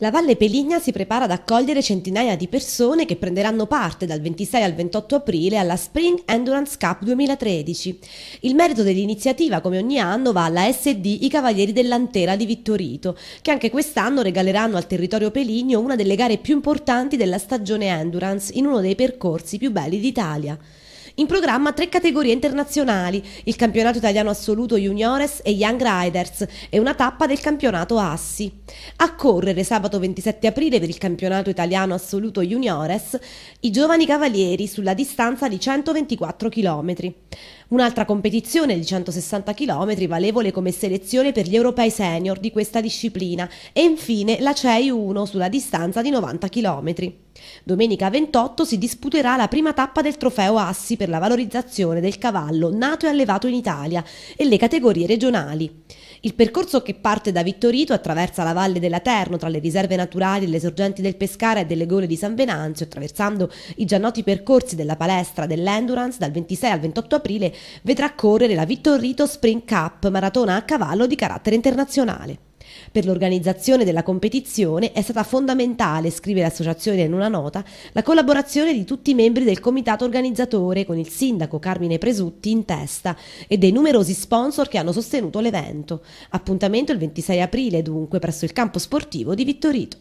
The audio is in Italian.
La Valle Peligna si prepara ad accogliere centinaia di persone che prenderanno parte dal 26 al 28 aprile alla Spring Endurance Cup 2013. Il merito dell'iniziativa, come ogni anno, va alla SD I Cavalieri dell'Antela di Vittorito, che anche quest'anno regaleranno al territorio peligno una delle gare più importanti della stagione Endurance in uno dei percorsi più belli d'Italia. In programma tre categorie internazionali, il campionato italiano assoluto juniores e Young Riders e una tappa del campionato Assi. A correre sabato 27 aprile per il campionato italiano assoluto juniores i giovani cavalieri sulla distanza di 124 km. Un'altra competizione di 160 km valevole come selezione per gli europei senior di questa disciplina e infine la CEI 1 sulla distanza di 90 km. Domenica 28 si disputerà la prima tappa del trofeo Assi per la valorizzazione del cavallo nato e allevato in Italia e le categorie regionali. Il percorso che parte da Vittorito attraversa la valle della Terno tra le riserve naturali, le sorgenti del Pescara e delle gole di San Venanzio, attraversando i già noti percorsi della palestra dell'Endurance dal 26 al 28 aprile, vedrà correre la Vittorito Spring Cup, maratona a cavallo di carattere internazionale. Per l'organizzazione della competizione è stata fondamentale, scrive l'associazione in una nota, la collaborazione di tutti i membri del comitato organizzatore con il sindaco Carmine Presutti in testa e dei numerosi sponsor che hanno sostenuto l'evento. Appuntamento il 26 aprile dunque presso il campo sportivo di Vittorito.